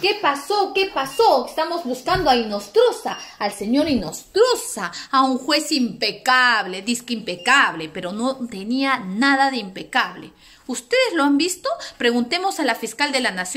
¿Qué pasó? ¿Qué pasó? Estamos buscando a Inostrosa, al señor Inostrosa, a un juez impecable, disque impecable, pero no tenía nada de impecable. ¿Ustedes lo han visto? Preguntemos a la fiscal de la Nación.